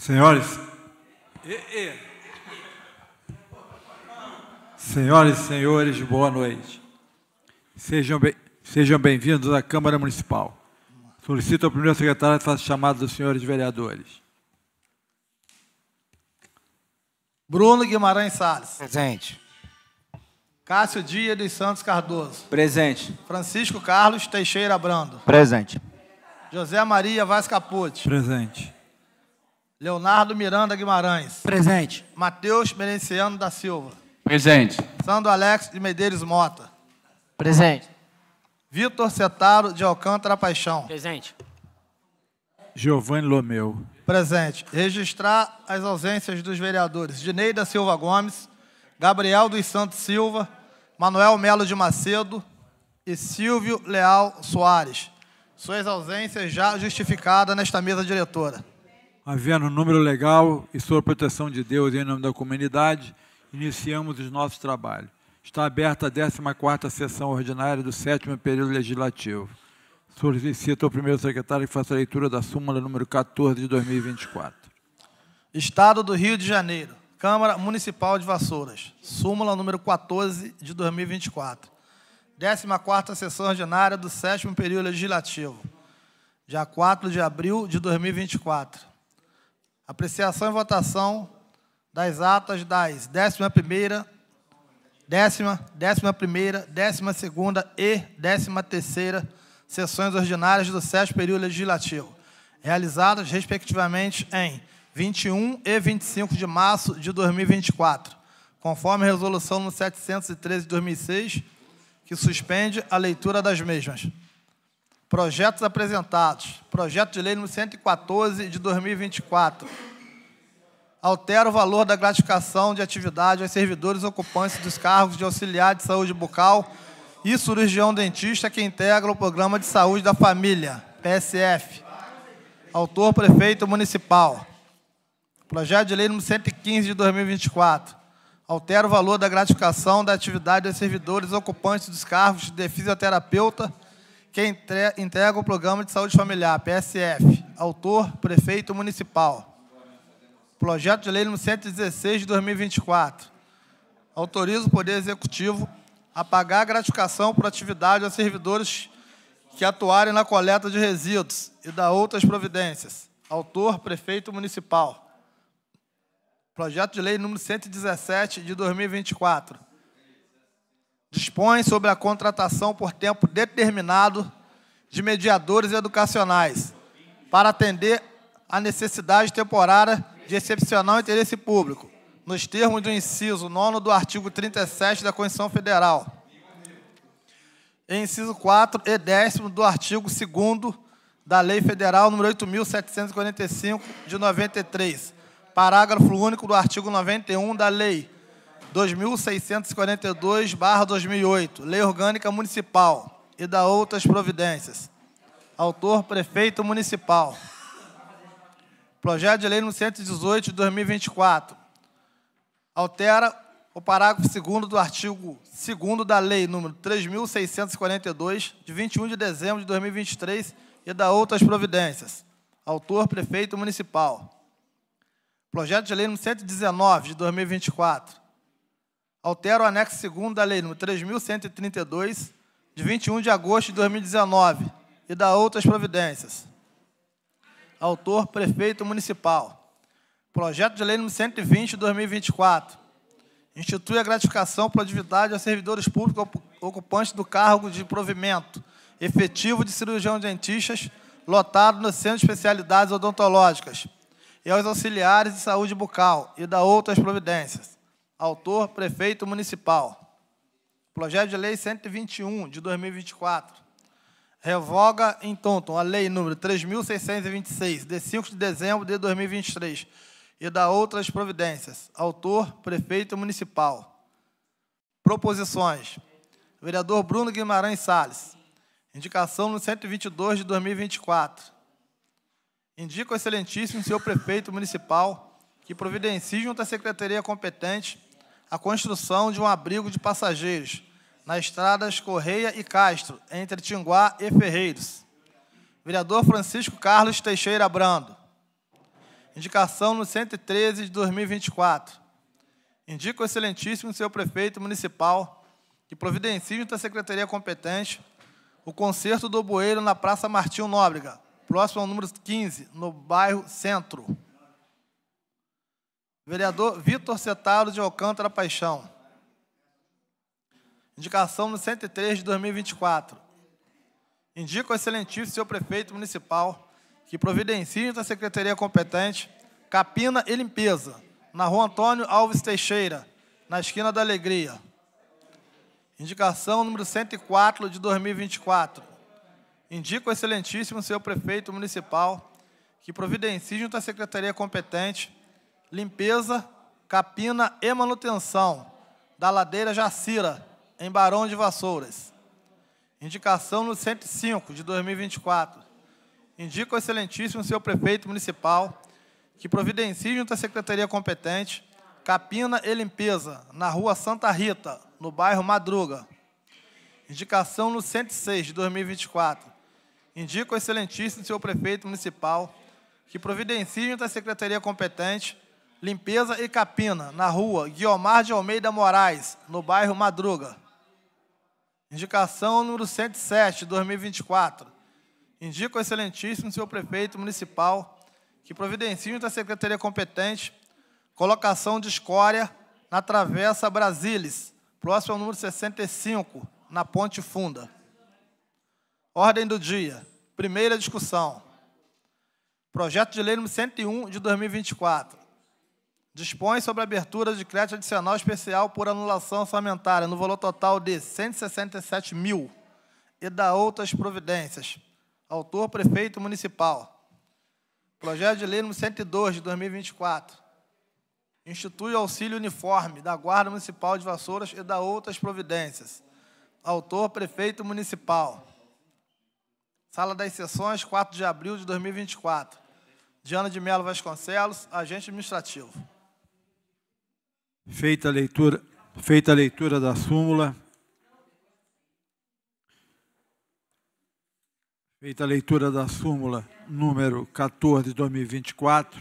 Senhores, e, e. Senhoras e senhores, boa noite. Sejam, bem, sejam bem-vindos à Câmara Municipal. Solicito ao primeiro secretário que faça chamada dos senhores vereadores. Bruno Guimarães Salles. Presente. Cássio Dias dos Santos Cardoso. Presente. Francisco Carlos Teixeira Brando. Presente. José Maria Vaz Capote. Presente. Leonardo Miranda Guimarães. Presente. Matheus Merenciano da Silva. Presente. Sandro Alex de Medeiros Mota. Presente. Vitor Setaro de Alcântara Paixão. Presente. Giovanni Lomeu. Presente. Registrar as ausências dos vereadores Dineida Silva Gomes, Gabriel dos Santos Silva, Manuel Melo de Macedo e Silvio Leal Soares. Suas ausências já justificadas nesta mesa diretora havendo um número legal e sob a proteção de Deus em nome da comunidade, iniciamos os nossos trabalhos. Está aberta a 14ª sessão ordinária do 7 período legislativo. Solicito ao primeiro secretário que faça a leitura da súmula número 14 de 2024. Estado do Rio de Janeiro, Câmara Municipal de Vassouras, súmula número 14 de 2024. 14ª sessão ordinária do 7 período legislativo. Dia 4 de abril de 2024 Apreciação e votação das atas das 11ª, décima, décima primeira, décima segunda e décima terceira sessões ordinárias do sétimo período legislativo, realizadas, respectivamente, em 21 e 25 de março de 2024, conforme a resolução no 713 de 2006, que suspende a leitura das mesmas. Projetos apresentados. Projeto de lei no 114 de 2024. Altera o valor da gratificação de atividade aos servidores ocupantes dos cargos de auxiliar de saúde bucal e cirurgião dentista que integra o Programa de Saúde da Família, PSF. Autor Prefeito Municipal. Projeto de lei no 115 de 2024. Altera o valor da gratificação da atividade dos servidores ocupantes dos cargos de fisioterapeuta quem entrega o Programa de Saúde Familiar, PSF, autor, prefeito municipal. Projeto de Lei nº 116 de 2024. Autoriza o Poder Executivo a pagar a gratificação por atividade aos servidores que atuarem na coleta de resíduos e da outras providências. Autor, prefeito municipal. Projeto de Lei nº 117 de 2024 dispõe sobre a contratação por tempo determinado de mediadores educacionais para atender à necessidade temporária de excepcional interesse público, nos termos do inciso 9 do artigo 37 da Constituição Federal, e inciso 4 e 10 do artigo 2 da Lei Federal nº 8.745, de 93, parágrafo único do artigo 91 da Lei 2642-2008, Lei Orgânica Municipal e da outras providências. Autor Prefeito Municipal. Projeto de Lei nº 118 de 2024. Altera o parágrafo 2 do artigo 2 da Lei nº 3642 de 21 de dezembro de 2023 e da outras providências. Autor Prefeito Municipal. Projeto de Lei nº 119 de 2024 altera o anexo 2 da Lei nº 3.132, de 21 de agosto de 2019, e da outras providências. Autor, Prefeito Municipal. Projeto de Lei nº 120, de 2024. Institui a gratificação por atividade aos servidores públicos ocupantes do cargo de provimento efetivo de cirurgião dentistas lotado no Centro de Especialidades Odontológicas e aos auxiliares de saúde bucal e da outras providências autor prefeito municipal. Projeto de lei 121 de 2024 revoga em tonto a lei número 3626 de 5 de dezembro de 2023 e dá outras providências. Autor prefeito municipal. Proposições. Vereador Bruno Guimarães Salles Indicação no 122 de 2024. Indico, excelentíssimo senhor prefeito municipal, que providencie junto à secretaria competente a construção de um abrigo de passageiros nas estradas Correia e Castro, entre Tinguá e Ferreiros. Vereador Francisco Carlos Teixeira Brando. Indicação no 113 de 2024. Indico o excelentíssimo seu prefeito municipal que providencie da secretaria competente o concerto do bueiro na Praça Martinho Nóbrega, próximo ao número 15, no bairro Centro. Vereador Vitor Cetaro de Alcântara Paixão. Indicação no 103 de 2024. Indico ao excelentíssimo seu prefeito municipal que providencie da secretaria competente capina e limpeza na rua Antônio Alves Teixeira, na esquina da Alegria. Indicação número 104 de 2024. Indico ao excelentíssimo seu prefeito municipal que providencie junto à secretaria competente limpeza, capina e manutenção da ladeira Jacira, em Barão de Vassouras. Indicação no 105 de 2024. Indica ao excelentíssimo seu prefeito municipal que providencie junto à secretaria competente capina e limpeza na Rua Santa Rita, no bairro Madruga. Indicação no 106 de 2024. Indica ao excelentíssimo seu prefeito municipal que providencie junto à secretaria competente Limpeza e Capina, na rua Guiomar de Almeida Moraes, no bairro Madruga. Indicação número 107, 2024. Indico ao excelentíssimo senhor prefeito municipal que providencie da secretaria competente colocação de escória na Travessa Brasilis, próximo ao número 65, na Ponte Funda. Ordem do dia. Primeira discussão. Projeto de lei número 101 de 2024 dispõe sobre a abertura de crédito adicional especial por anulação orçamentária no valor total de 167 mil e da outras providências. Autor Prefeito Municipal. Projeto de Lei nº 102 de 2024. Institui auxílio uniforme da Guarda Municipal de Vassouras e da outras providências. Autor Prefeito Municipal. Sala das Sessões, 4 de abril de 2024. Diana de Melo Vasconcelos, agente administrativo. Feita a leitura, feita a leitura da súmula, feita a leitura da súmula número 14 de 2024,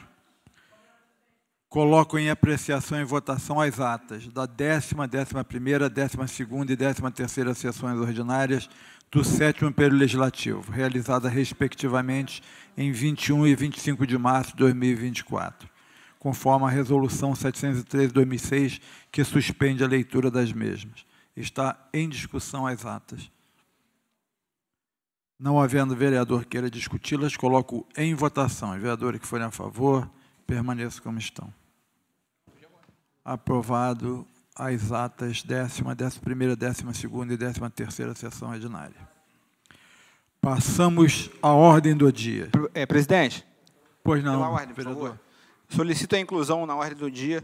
coloco em apreciação e votação as atas da 10, 11, 12 e 13 sessões ordinárias do 7 período legislativo, realizada respectivamente em 21 e 25 de março de 2024 conforme a Resolução 713-2006, que suspende a leitura das mesmas. Está em discussão as atas. Não havendo vereador queira discuti-las, coloco em votação. Os vereadores que forem a favor, permaneçam como estão. Aprovado as atas primeira, 11, 12 e 13 sessão ordinária. Passamos à ordem do dia. É, presidente? Pois não, ordem, vereador. Solicito a inclusão na ordem do dia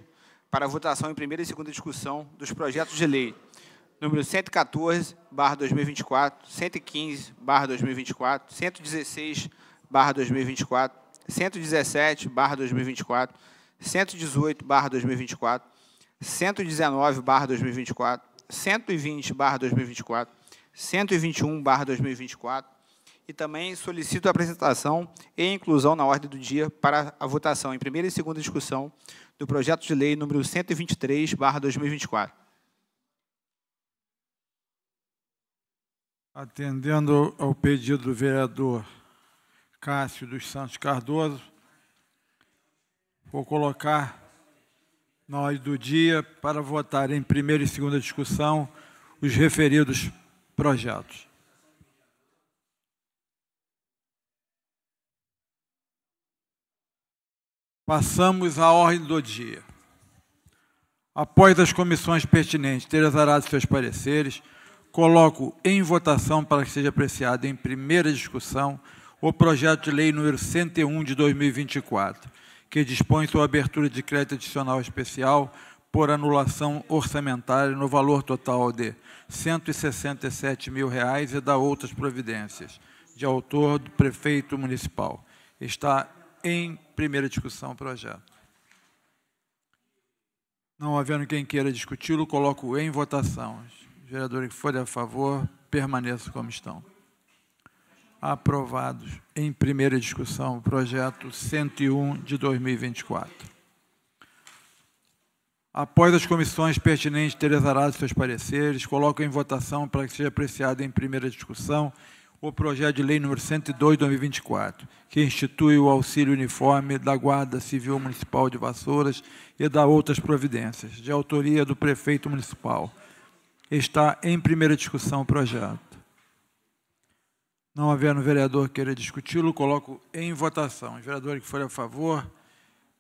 para votação em primeira e segunda discussão dos projetos de lei número 114, 2024, 115, 2024, 116, 2024, 117, 2024, 118, 2024, 119, 2024, 120, 2024, 121, 2024, e também solicito a apresentação e inclusão na ordem do dia para a votação em primeira e segunda discussão do projeto de lei número 123, 2024. Atendendo ao pedido do vereador Cássio dos Santos Cardoso, vou colocar na ordem do dia para votar em primeira e segunda discussão os referidos projetos. Passamos à ordem do dia. Após as comissões pertinentes terem azarado seus pareceres, coloco em votação para que seja apreciado em primeira discussão o projeto de lei número 101 de 2024, que dispõe sobre abertura de crédito adicional especial por anulação orçamentária no valor total de R$ 167 mil reais e da outras providências, de autor do prefeito municipal. Está em primeira discussão o projeto. Não havendo quem queira discuti-lo, coloco em votação. Os vereadores que forem a favor, permaneçam como estão. Aprovados em primeira discussão o projeto 101 de 2024. Após as comissões pertinentes terem exarado seus pareceres, coloco em votação para que seja apreciado em primeira discussão o projeto de lei número 102 2024, que institui o auxílio uniforme da Guarda Civil Municipal de Vassouras e da outras providências, de autoria do prefeito municipal. Está em primeira discussão o projeto. Não havendo vereador queira discuti-lo, coloco em votação. Os vereadores que forem a favor,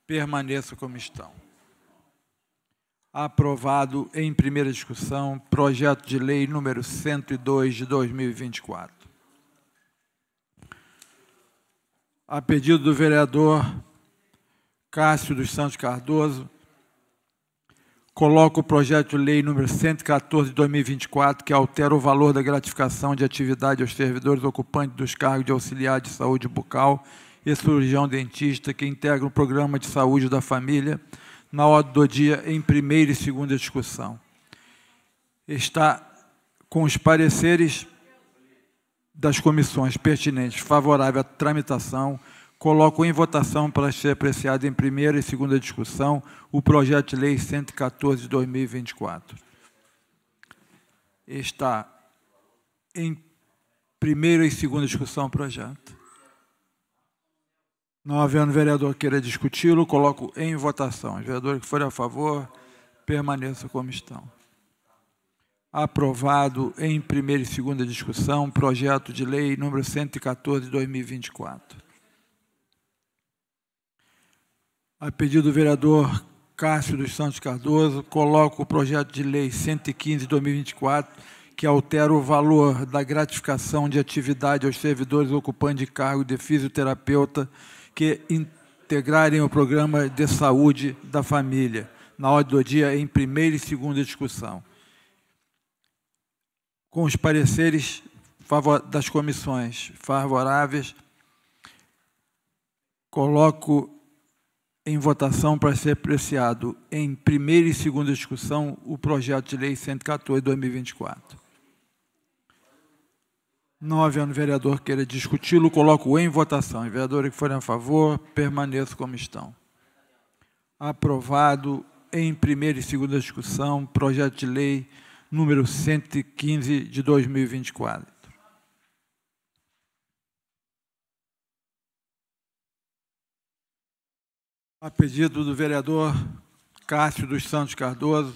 permaneçam como estão. Aprovado em primeira discussão, projeto de lei número 102 de 2024. a pedido do vereador Cássio dos Santos Cardoso, coloco o projeto de lei número 114 de 2024, que altera o valor da gratificação de atividade aos servidores ocupantes dos cargos de auxiliar de saúde bucal e cirurgião dentista que integram o programa de saúde da família, na ordem do dia em primeira e segunda discussão. Está com os pareceres das comissões pertinentes favorável à tramitação, coloco em votação para ser apreciado em primeira e segunda discussão o projeto de lei 114 de 2024. Está em primeira e segunda discussão o projeto. Não havendo vereador queira discuti-lo, coloco em votação. Os vereadores que forem a favor, permaneçam como estão aprovado em primeira e segunda discussão projeto de lei número 114 de 2024. A pedido do vereador Cássio dos Santos Cardoso, coloco o projeto de lei 115 de 2024 que altera o valor da gratificação de atividade aos servidores ocupantes de cargo de fisioterapeuta que integrarem o programa de saúde da família, na ordem do dia em primeira e segunda discussão com os pareceres das comissões favoráveis, coloco em votação para ser apreciado em primeira e segunda discussão o projeto de lei 114 2024. Não havendo vereador queira discuti-lo, coloco em votação. Os vereadores que forem a favor, permaneçam como estão. Aprovado em primeira e segunda discussão, projeto de lei número 115 de 2024. A pedido do vereador Cássio dos Santos Cardoso,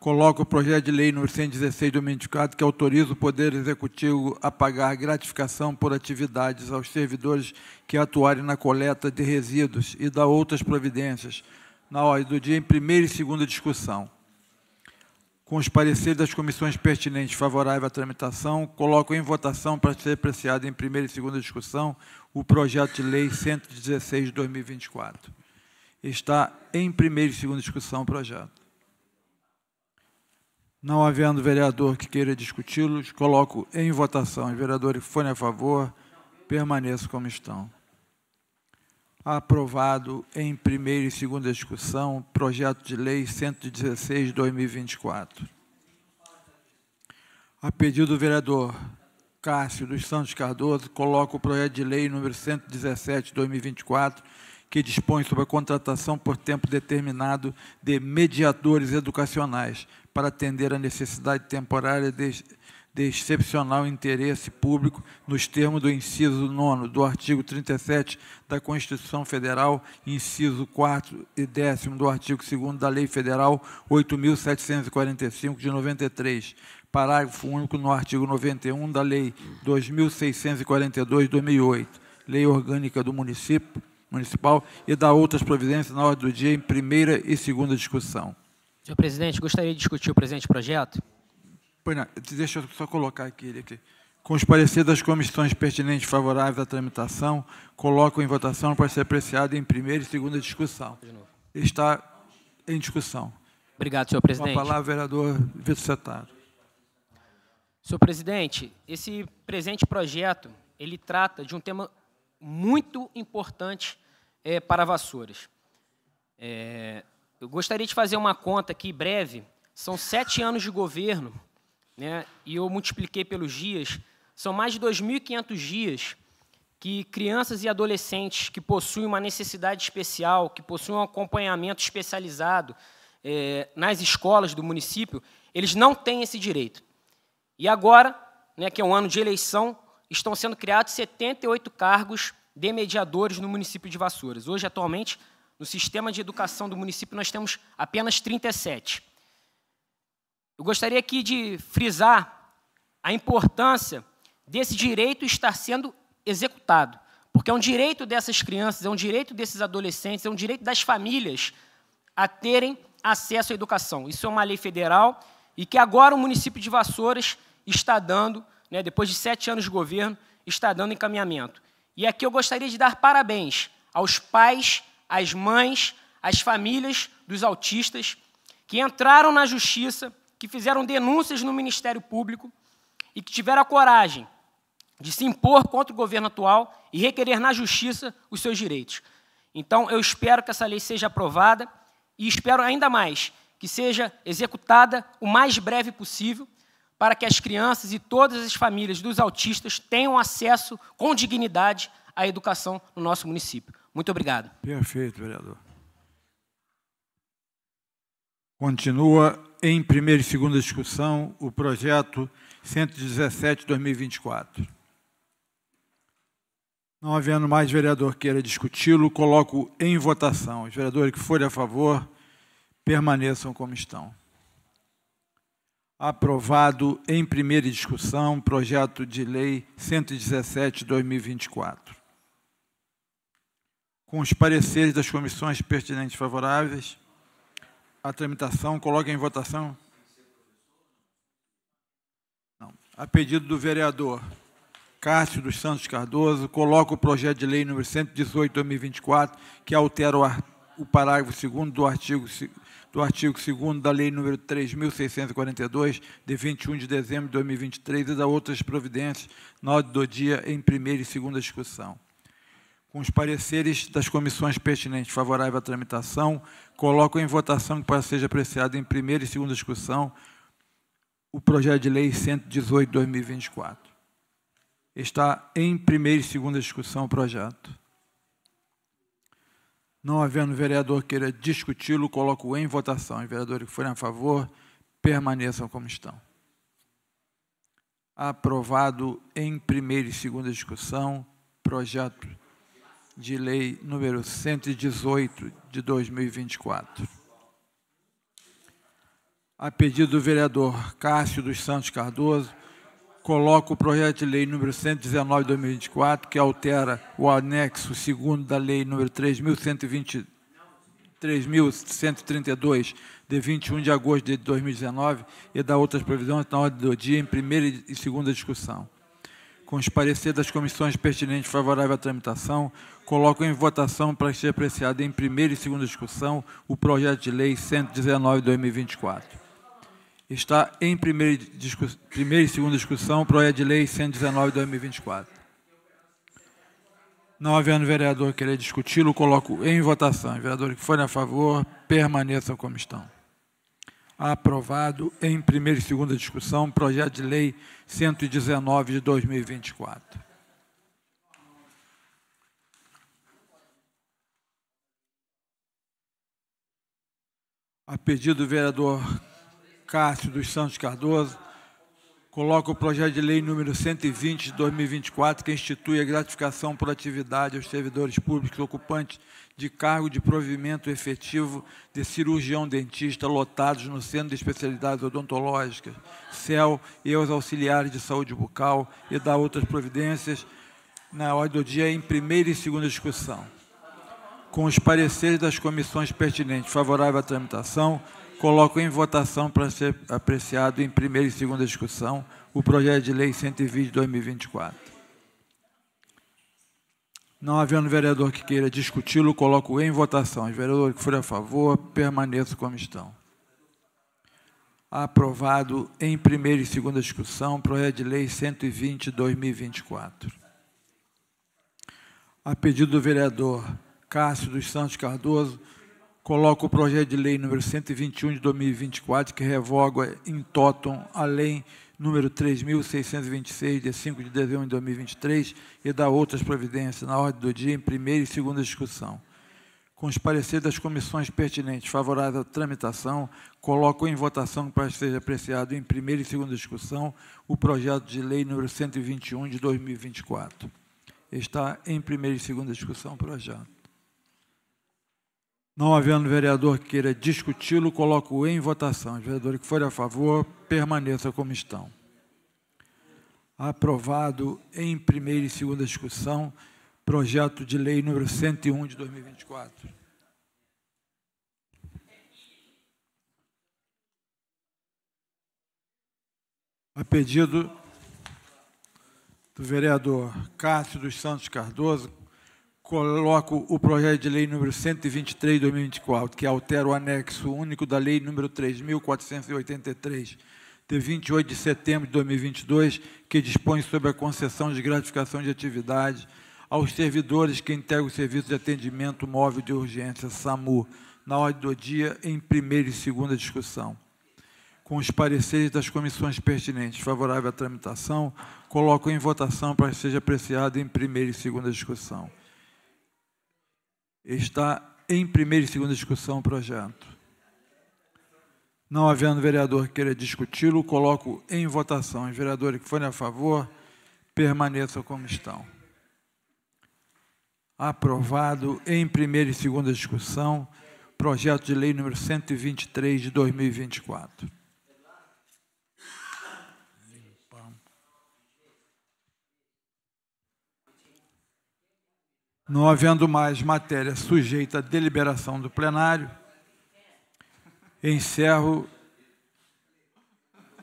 coloco o projeto de lei número 116 do 2024 que autoriza o Poder Executivo a pagar gratificação por atividades aos servidores que atuarem na coleta de resíduos e da outras providências na ordem do dia em primeira e segunda discussão com os pareceres das comissões pertinentes favoráveis à tramitação, coloco em votação para ser apreciado em primeira e segunda discussão o projeto de lei 116 de 2024. Está em primeira e segunda discussão o projeto. Não havendo vereador que queira discuti-los, coloco em votação. Os vereadores que forem a favor, permaneçam como estão aprovado em primeira e segunda discussão projeto de lei 116 2024. A pedido do vereador Cássio dos Santos Cardoso, coloco o projeto de lei número 117 2024 que dispõe sobre a contratação por tempo determinado de mediadores educacionais para atender a necessidade temporária de de excepcional interesse público nos termos do inciso 9 do artigo 37 da Constituição Federal, inciso 4 e 10 do artigo 2 da Lei Federal 8.745 de 93, parágrafo único no artigo 91 da Lei 2642 de 2008, Lei Orgânica do Município Municipal e da outras providências na ordem do dia em primeira e segunda discussão. Senhor presidente, gostaria de discutir o presente projeto. Pois não, deixa eu só colocar aqui aqui. Com os pareceres das comissões pertinentes favoráveis à tramitação, coloco em votação para ser apreciado em primeira e segunda discussão. Está em discussão. Obrigado, senhor presidente. Com a palavra, vereador Vitor Setaro. Senhor presidente, esse presente projeto, ele trata de um tema muito importante é, para Vassouras. É, eu gostaria de fazer uma conta aqui breve. São sete anos de governo né? E eu multipliquei pelos dias, são mais de 2.500 dias que crianças e adolescentes que possuem uma necessidade especial, que possuem um acompanhamento especializado é, nas escolas do município, eles não têm esse direito. E agora, né, que é um ano de eleição, estão sendo criados 78 cargos de mediadores no município de Vassouras. Hoje, atualmente, no sistema de educação do município, nós temos apenas 37. Eu gostaria aqui de frisar a importância desse direito estar sendo executado, porque é um direito dessas crianças, é um direito desses adolescentes, é um direito das famílias a terem acesso à educação. Isso é uma lei federal e que agora o município de Vassouras está dando, né, depois de sete anos de governo, está dando encaminhamento. E aqui eu gostaria de dar parabéns aos pais, às mães, às famílias dos autistas que entraram na justiça que fizeram denúncias no Ministério Público e que tiveram a coragem de se impor contra o governo atual e requerer na justiça os seus direitos. Então, eu espero que essa lei seja aprovada e espero ainda mais que seja executada o mais breve possível para que as crianças e todas as famílias dos autistas tenham acesso com dignidade à educação no nosso município. Muito obrigado. Perfeito, vereador. Continua em primeira e segunda discussão o projeto 117-2024. Não havendo mais vereador queira discuti-lo, coloco em votação. Os vereadores que forem a favor, permaneçam como estão. Aprovado em primeira discussão, projeto de lei 117-2024. Com os pareceres das comissões pertinentes favoráveis a tramitação, coloque em votação. Não. A pedido do vereador Cássio dos Santos Cardoso, coloca o projeto de lei número 118 2024, que altera o, o parágrafo 2 do artigo do artigo 2 da Lei nº 3.642, de 21 de dezembro de 2023, e da outras providências, na ordem do dia, em primeira e segunda discussão com os pareceres das comissões pertinentes favoráveis à tramitação, coloco em votação que seja apreciado em primeira e segunda discussão o projeto de lei 118 2024. Está em primeira e segunda discussão o projeto. Não havendo vereador queira discuti-lo, coloco em votação. Os vereadores que forem a favor, permaneçam como estão. Aprovado em primeira e segunda discussão, projeto de lei número 118 de 2024. A pedido do vereador Cássio dos Santos Cardoso, coloco o projeto de lei número 119 de 2024, que altera o anexo 2 da lei número 3120 3.132, de 21 de agosto de 2019, e da outras previsões na ordem do dia em primeira e segunda discussão com os pareceres das comissões pertinentes favoráveis à tramitação, coloco em votação para ser apreciado em primeira e segunda discussão o projeto de lei 119/2024. Está em primeira, primeira e segunda discussão o projeto de lei 119/2024. Não havendo vereador querer discuti-lo, coloco em votação. Vereadores que forem a favor, permaneçam como estão aprovado em primeira e segunda discussão, projeto de lei 119 de 2024. A pedido do vereador Cássio dos Santos Cardoso, coloca o projeto de lei número 120 de 2024, que institui a gratificação por atividade aos servidores públicos ocupantes de cargo de provimento efetivo de cirurgião dentista lotados no Centro de Especialidades Odontológicas, CEL e os auxiliares de saúde bucal e dar outras providências na hora do dia em primeira e segunda discussão. Com os pareceres das comissões pertinentes favorável à tramitação, coloco em votação para ser apreciado em primeira e segunda discussão o projeto de lei 120 de 2024. Não havendo vereador que queira discuti-lo, coloco em votação. Os vereadores que forem a favor, permaneçam como estão. Aprovado em primeira e segunda discussão, projeto de lei 120/2024. A pedido do vereador Cássio dos Santos Cardoso, coloco o projeto de lei número 121 de 2024 que revoga em totum a lei número 3.626, dia 5 de dezembro de 2023, e da outras providências, na ordem do dia, em primeira e segunda discussão. Com os pareceres das comissões pertinentes favoráveis à tramitação, coloco em votação para que seja apreciado em primeira e segunda discussão o projeto de lei número 121 de 2024. Está em primeira e segunda discussão o projeto. Não havendo vereador que queira discuti-lo, coloco em votação. Os vereadores que forem a favor, permaneça como estão. Aprovado em primeira e segunda discussão, projeto de lei número 101 de 2024. A pedido do vereador Cássio dos Santos Cardoso, coloco o projeto de lei número 123 de 2024, que altera o anexo único da lei número 3483 de 28 de setembro de 2022, que dispõe sobre a concessão de gratificação de atividade aos servidores que integram o serviço de atendimento móvel de urgência SAMU, na ordem do dia em primeira e segunda discussão. Com os pareceres das comissões pertinentes favorável à tramitação, coloco em votação para que seja apreciado em primeira e segunda discussão está em primeira e segunda discussão o projeto. Não havendo vereador que queira discuti-lo, coloco em votação. Os vereadores que forem a favor, permaneçam como estão. Aprovado em primeira e segunda discussão, projeto de lei número 123 de 2024. Não havendo mais matéria sujeita à deliberação do plenário, encerro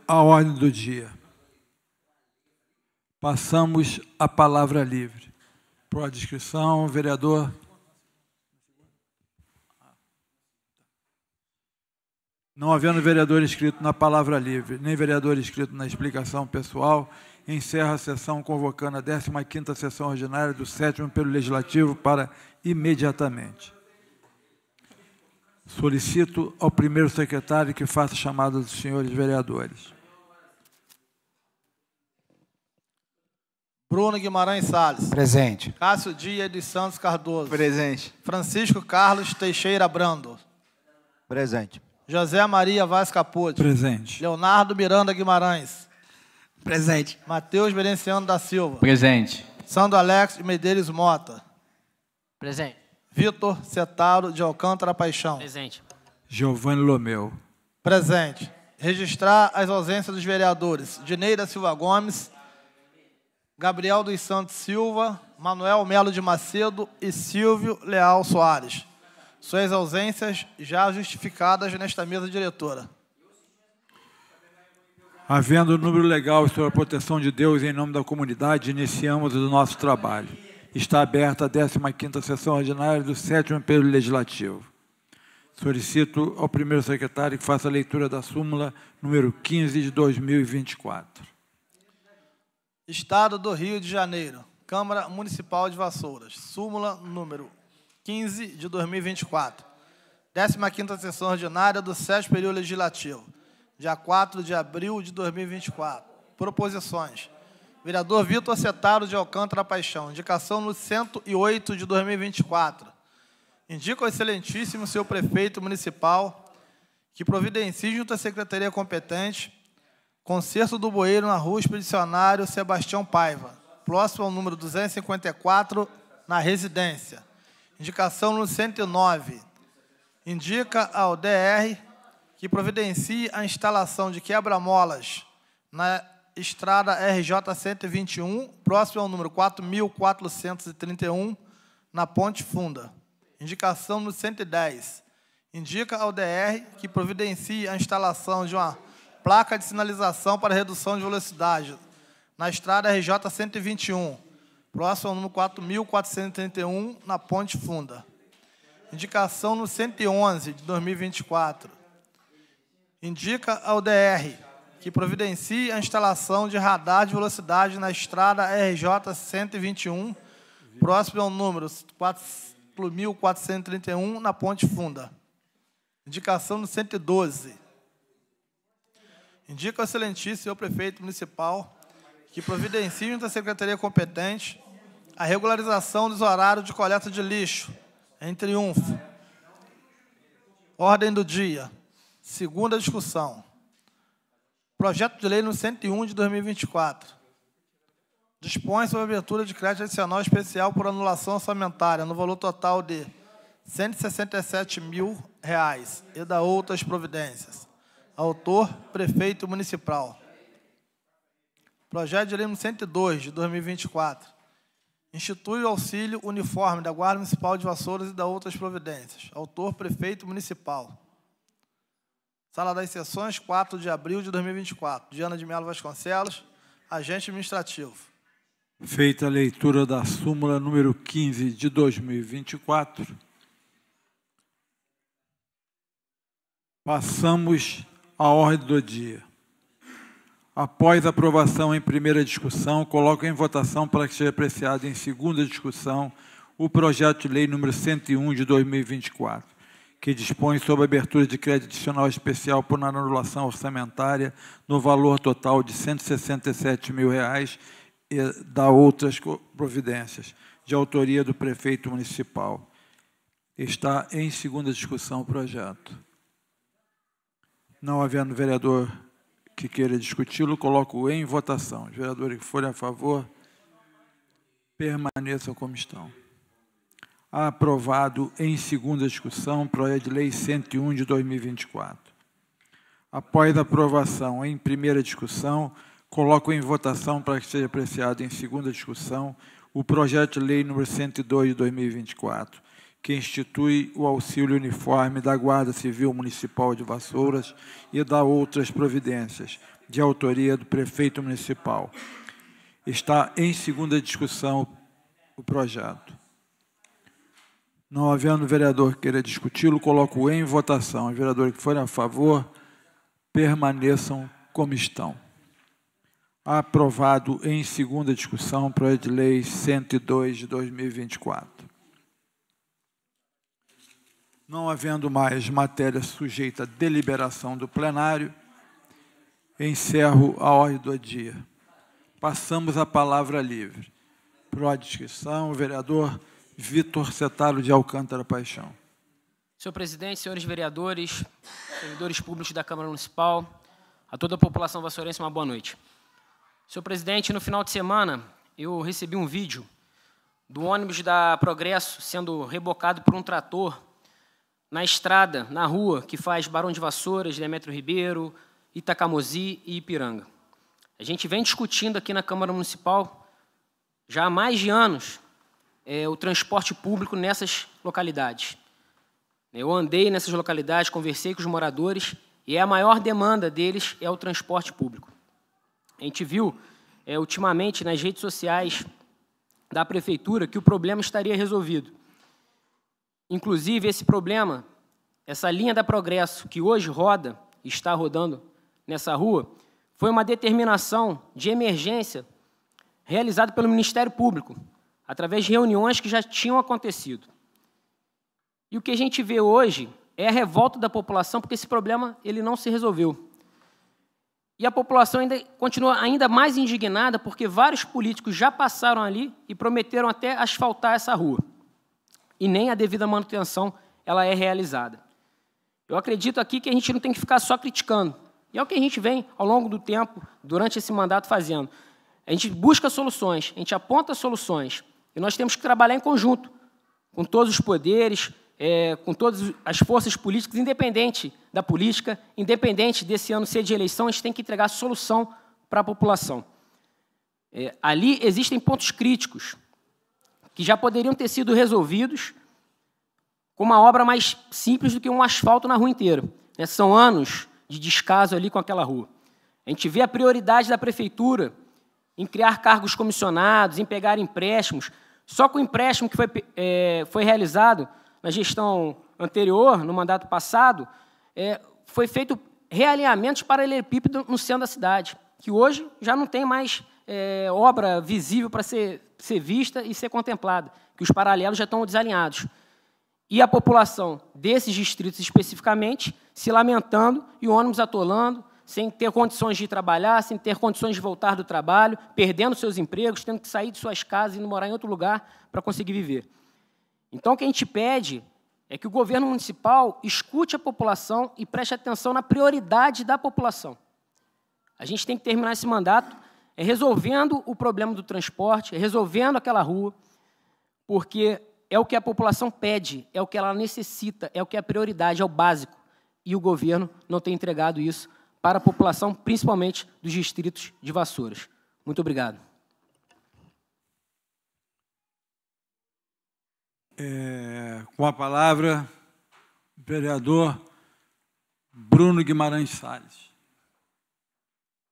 a ordem do dia. Passamos à palavra livre. Pro a descrição, vereador. Não havendo vereador inscrito na palavra livre, nem vereador inscrito na explicação pessoal, encerro a sessão convocando a 15ª sessão ordinária do 7 pelo Legislativo para imediatamente. Solicito ao primeiro secretário que faça chamada dos senhores vereadores. Bruno Guimarães Salles. Presente. Cássio Dias de Santos Cardoso. Presente. Francisco Carlos Teixeira Brando. Presente. José Maria Vaz Capote. Presente. Leonardo Miranda Guimarães. Presente. Matheus Berenciano da Silva. Presente. Sandro Alex de Medeiros Mota. Presente. Vitor Cetaro de Alcântara Paixão. Presente. Giovanni Lomeu. Presente. Registrar as ausências dos vereadores Dineira Silva Gomes, Gabriel dos Santos Silva, Manuel Melo de Macedo e Silvio Leal Soares. Suas ausências já justificadas nesta mesa diretora. Havendo um número legal sobre a proteção de Deus em nome da comunidade, iniciamos o nosso trabalho. Está aberta a 15ª sessão ordinária do 7 período legislativo. Solicito ao primeiro secretário que faça a leitura da súmula número 15 de 2024. Estado do Rio de Janeiro, Câmara Municipal de Vassouras, súmula número 15 de 2024. 15ª sessão ordinária do 7 período legislativo dia 4 de abril de 2024. Proposições. Vereador Vitor Acetaro de Alcântara Paixão. Indicação no 108 de 2024. Indica ao excelentíssimo seu prefeito municipal que providencie junto à secretaria competente Concerto do bueiro na Rua Expedicionário Sebastião Paiva, próximo ao número 254, na residência. Indicação no 109. Indica ao DR que providencie a instalação de quebra-molas na estrada RJ-121, próximo ao número 4.431, na Ponte Funda. Indicação no 110. Indica ao DR que providencie a instalação de uma placa de sinalização para redução de velocidade na estrada RJ-121, próximo ao número 4.431, na Ponte Funda. Indicação no 111 de 2024 indica ao DR que providencie a instalação de radar de velocidade na estrada RJ 121, próximo ao número 4.431, na Ponte Funda. Indicação no 112. Indica ao excelentíssimo senhor prefeito municipal que providencie junto à secretaria competente a regularização dos horários de coleta de lixo, em triunfo. Ordem do dia. Segunda discussão. Projeto de Lei no 101 de 2024. Dispõe sobre abertura de crédito adicional especial por anulação orçamentária no valor total de R$ 167 mil reais e da outras providências. Autor, Prefeito Municipal. Projeto de Lei no 102 de 2024. Institui o auxílio uniforme da Guarda Municipal de Vassouras e da outras providências. Autor, Prefeito Municipal. Sala das Sessões, 4 de abril de 2024. Diana de Melo Vasconcelos, agente administrativo. Feita a leitura da súmula número 15 de 2024, passamos à ordem do dia. Após aprovação em primeira discussão, coloco em votação para que seja apreciado em segunda discussão o projeto de lei número 101 de 2024 que dispõe sobre abertura de crédito adicional especial por anulação orçamentária no valor total de R$ 167 mil reais e da outras providências, de autoria do prefeito municipal. Está em segunda discussão o projeto. Não havendo vereador que queira discuti-lo, coloco em votação. Os vereadores que forem a favor, permaneçam como estão aprovado em segunda discussão, projeto de lei 101 de 2024. Após a aprovação em primeira discussão, coloco em votação para que seja apreciado em segunda discussão o projeto de lei número 102 de 2024, que institui o auxílio uniforme da Guarda Civil Municipal de Vassouras e da outras providências, de autoria do prefeito municipal. Está em segunda discussão o projeto. Não havendo vereador que queira discuti-lo, coloco em votação. Os vereadores que forem a favor, permaneçam como estão. Aprovado em segunda discussão, projeto de lei 102 de 2024. Não havendo mais matéria sujeita à deliberação do plenário, encerro a ordem do dia. Passamos a palavra livre. Pro a discussão, o vereador Vitor Cetaro de Alcântara Paixão. Senhor presidente, senhores vereadores, servidores públicos da Câmara Municipal, a toda a população vassourense, uma boa noite. Senhor presidente, no final de semana eu recebi um vídeo do ônibus da Progresso sendo rebocado por um trator na estrada, na rua, que faz Barão de Vassouras, Demetrio Ribeiro, Itacamozi e Ipiranga. A gente vem discutindo aqui na Câmara Municipal já há mais de anos é, o transporte público nessas localidades. Eu andei nessas localidades, conversei com os moradores e a maior demanda deles é o transporte público. A gente viu é, ultimamente nas redes sociais da prefeitura que o problema estaria resolvido. Inclusive, esse problema, essa linha da Progresso que hoje roda, está rodando nessa rua, foi uma determinação de emergência realizada pelo Ministério Público, através de reuniões que já tinham acontecido. E o que a gente vê hoje é a revolta da população, porque esse problema ele não se resolveu. E a população ainda continua ainda mais indignada, porque vários políticos já passaram ali e prometeram até asfaltar essa rua. E nem a devida manutenção ela é realizada. Eu acredito aqui que a gente não tem que ficar só criticando. E é o que a gente vem, ao longo do tempo, durante esse mandato, fazendo. A gente busca soluções, a gente aponta soluções, e nós temos que trabalhar em conjunto, com todos os poderes, é, com todas as forças políticas, independente da política, independente desse ano ser de eleição, a gente tem que entregar solução para a população. É, ali existem pontos críticos que já poderiam ter sido resolvidos com uma obra mais simples do que um asfalto na rua inteira. Né? São anos de descaso ali com aquela rua. A gente vê a prioridade da prefeitura em criar cargos comissionados, em pegar empréstimos. Só com o empréstimo que foi, é, foi realizado na gestão anterior, no mandato passado, é, foi feito realinhamentos paralelepípedos no centro da cidade, que hoje já não tem mais é, obra visível para ser, ser vista e ser contemplada, que os paralelos já estão desalinhados. E a população desses distritos especificamente se lamentando e o ônibus atolando, sem ter condições de trabalhar, sem ter condições de voltar do trabalho, perdendo seus empregos, tendo que sair de suas casas e morar em outro lugar para conseguir viver. Então, o que a gente pede é que o governo municipal escute a população e preste atenção na prioridade da população. A gente tem que terminar esse mandato é, resolvendo o problema do transporte, é, resolvendo aquela rua, porque é o que a população pede, é o que ela necessita, é o que é a prioridade, é o básico. E o governo não tem entregado isso para a população, principalmente dos distritos de Vassouras. Muito obrigado. É, com a palavra, vereador Bruno Guimarães Salles.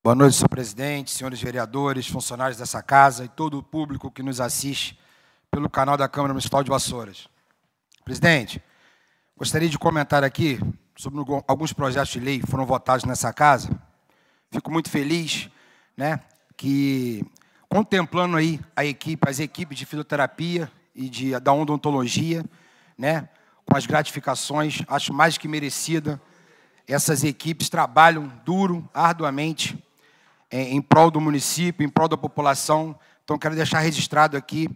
Boa noite, senhor presidente, senhores vereadores, funcionários dessa casa e todo o público que nos assiste pelo canal da Câmara Municipal de Vassouras. Presidente, gostaria de comentar aqui sobre alguns projetos de lei foram votados nessa casa. Fico muito feliz, né, que contemplando aí a equipe, as equipes de fisioterapia e de da odontologia, né, com as gratificações, acho mais que merecida. Essas equipes trabalham duro, arduamente, em, eh, em prol do município, em prol da população. Então quero deixar registrado aqui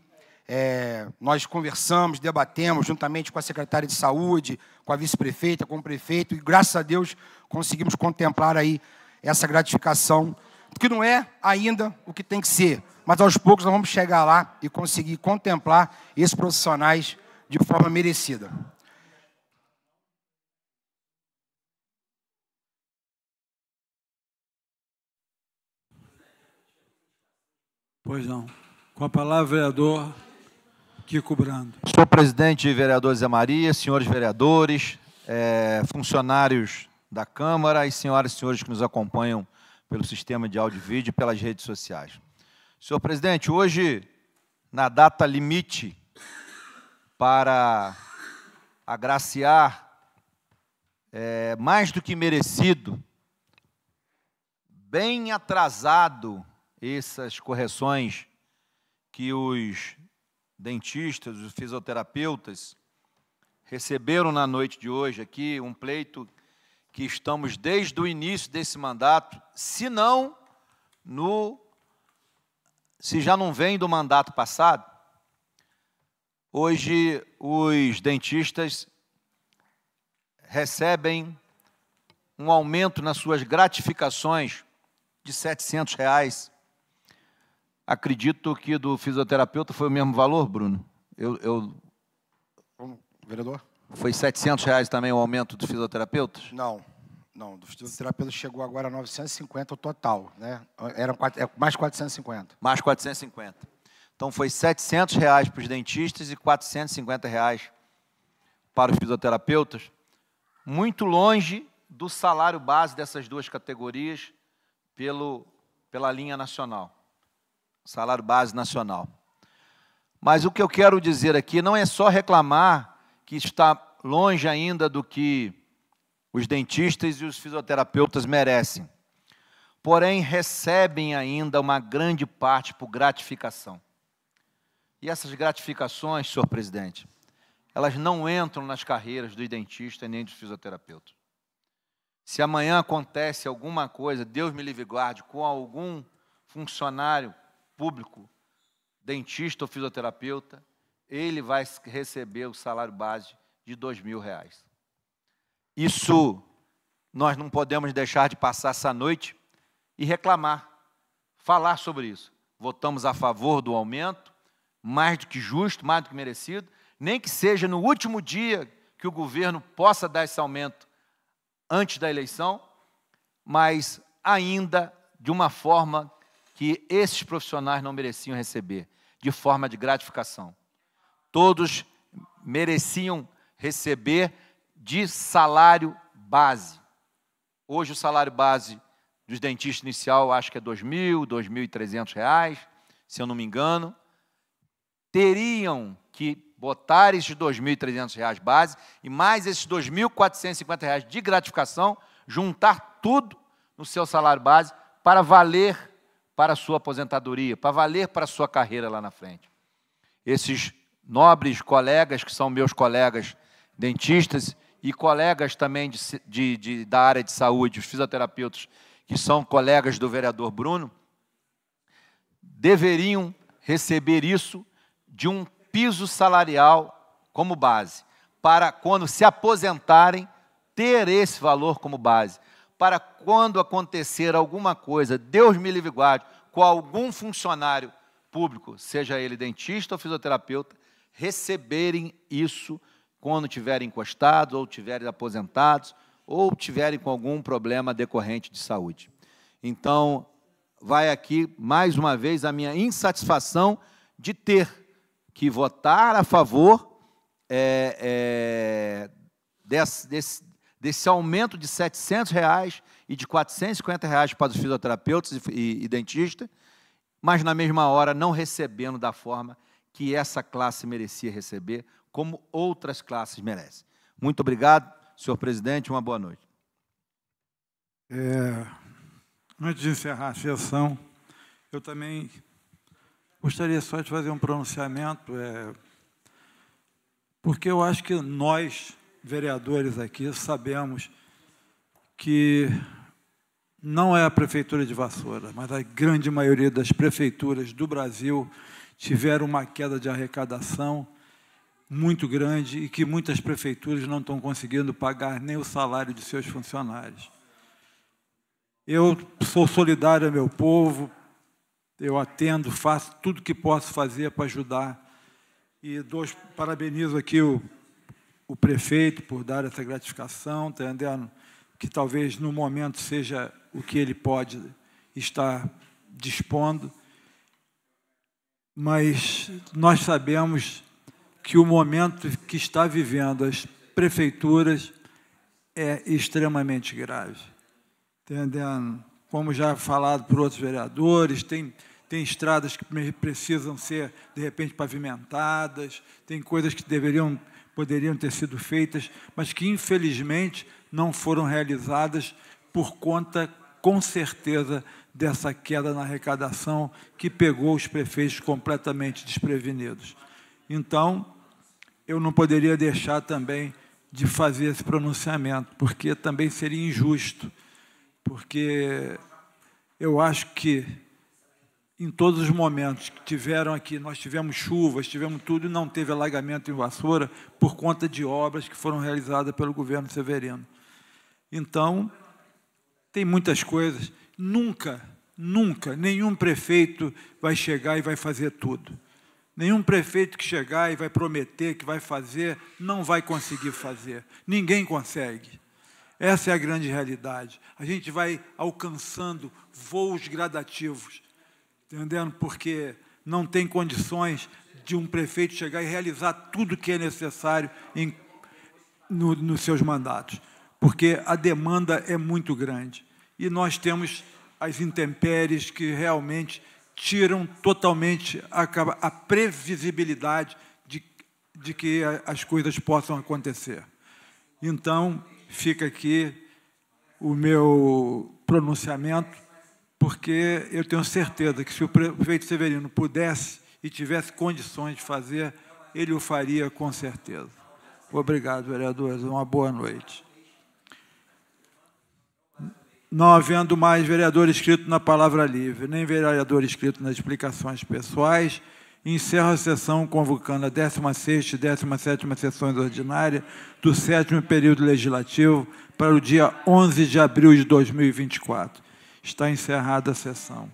é, nós conversamos, debatemos juntamente com a secretária de saúde, com a vice-prefeita, com o prefeito, e graças a Deus conseguimos contemplar aí essa gratificação, que não é ainda o que tem que ser, mas aos poucos nós vamos chegar lá e conseguir contemplar esses profissionais de forma merecida. Pois não. Com a palavra, vereador é Kiko Brando. Senhor presidente e vereador Zé Maria, senhores vereadores, é, funcionários da Câmara e senhoras e senhores que nos acompanham pelo sistema de áudio e vídeo e pelas redes sociais. Senhor presidente, hoje, na data limite para agraciar é, mais do que merecido, bem atrasado essas correções que os dentistas, os fisioterapeutas, receberam na noite de hoje aqui um pleito que estamos desde o início desse mandato, se não no se já não vem do mandato passado. Hoje os dentistas recebem um aumento nas suas gratificações de 700 reais Acredito que do fisioterapeuta foi o mesmo valor, Bruno? Eu, eu... Vereador? Foi 700 reais também o aumento dos fisioterapeutas? Não, não. Do fisioterapeuta chegou agora a 950 o total, né? Era quatro, é, mais 450. Mais 450. Então foi 700 reais para os dentistas e 450 reais para os fisioterapeutas. Muito longe do salário base dessas duas categorias pelo, pela linha nacional salário base nacional. Mas o que eu quero dizer aqui não é só reclamar que está longe ainda do que os dentistas e os fisioterapeutas merecem. Porém, recebem ainda uma grande parte por gratificação. E essas gratificações, senhor presidente, elas não entram nas carreiras dos dentistas nem dos fisioterapeutas. Se amanhã acontece alguma coisa, Deus me livre guarde, com algum funcionário público, dentista ou fisioterapeuta, ele vai receber o salário base de dois mil reais. Isso nós não podemos deixar de passar essa noite e reclamar, falar sobre isso. Votamos a favor do aumento, mais do que justo, mais do que merecido, nem que seja no último dia que o governo possa dar esse aumento antes da eleição, mas ainda de uma forma que esses profissionais não mereciam receber, de forma de gratificação. Todos mereciam receber de salário base. Hoje o salário base dos dentistas inicial acho que é R$ 2.000, R$ 2.300, se eu não me engano. Teriam que botar esses R$ 2.300 base e mais esses R$ 2.450 de gratificação, juntar tudo no seu salário base para valer para a sua aposentadoria, para valer para a sua carreira lá na frente. Esses nobres colegas, que são meus colegas dentistas e colegas também de, de, de, da área de saúde, os fisioterapeutas, que são colegas do vereador Bruno, deveriam receber isso de um piso salarial como base, para quando se aposentarem, ter esse valor como base para quando acontecer alguma coisa, Deus me livre guarde, com algum funcionário público, seja ele dentista ou fisioterapeuta, receberem isso quando tiverem encostados, ou tiverem aposentados, ou tiverem com algum problema decorrente de saúde. Então, vai aqui mais uma vez a minha insatisfação de ter que votar a favor é, é, desse, desse, desse aumento de 700 reais e de 450 reais para os fisioterapeutas e, e, e dentistas, mas na mesma hora não recebendo da forma que essa classe merecia receber, como outras classes merecem. Muito obrigado, senhor presidente, uma boa noite. É, antes de encerrar a sessão, eu também gostaria só de fazer um pronunciamento, é, porque eu acho que nós, vereadores aqui sabemos que não é a prefeitura de Vassoura, mas a grande maioria das prefeituras do Brasil tiveram uma queda de arrecadação muito grande e que muitas prefeituras não estão conseguindo pagar nem o salário de seus funcionários. Eu sou solidário ao meu povo, eu atendo, faço tudo que posso fazer para ajudar. E dois, parabenizo aqui o o prefeito por dar essa gratificação, tá entendendo? que talvez no momento seja o que ele pode estar dispondo, mas nós sabemos que o momento que está vivendo as prefeituras é extremamente grave. Tá entendendo? Como já falado por outros vereadores, tem, tem estradas que precisam ser, de repente, pavimentadas, tem coisas que deveriam poderiam ter sido feitas, mas que infelizmente não foram realizadas por conta, com certeza, dessa queda na arrecadação que pegou os prefeitos completamente desprevenidos. Então, eu não poderia deixar também de fazer esse pronunciamento, porque também seria injusto, porque eu acho que em todos os momentos que tiveram aqui, nós tivemos chuvas, tivemos tudo e não teve alagamento em Vassoura por conta de obras que foram realizadas pelo governo Severino. Então, tem muitas coisas. Nunca, nunca, nenhum prefeito vai chegar e vai fazer tudo. Nenhum prefeito que chegar e vai prometer que vai fazer, não vai conseguir fazer. Ninguém consegue. Essa é a grande realidade. A gente vai alcançando voos gradativos Tá entendendo? Porque não tem condições de um prefeito chegar e realizar tudo que é necessário em, no, nos seus mandatos, porque a demanda é muito grande. E nós temos as intempéries que realmente tiram totalmente a, a previsibilidade de, de que as coisas possam acontecer. Então, fica aqui o meu pronunciamento porque eu tenho certeza que se o prefeito Severino pudesse e tivesse condições de fazer, ele o faria com certeza. Obrigado, vereadores. Uma boa noite. Não havendo mais vereador escrito na palavra livre, nem vereador escrito nas explicações pessoais, encerro a sessão convocando a 16ª e 17ª sessões ordinárias do sétimo período legislativo para o dia 11 de abril de 2024. Está encerrada a sessão.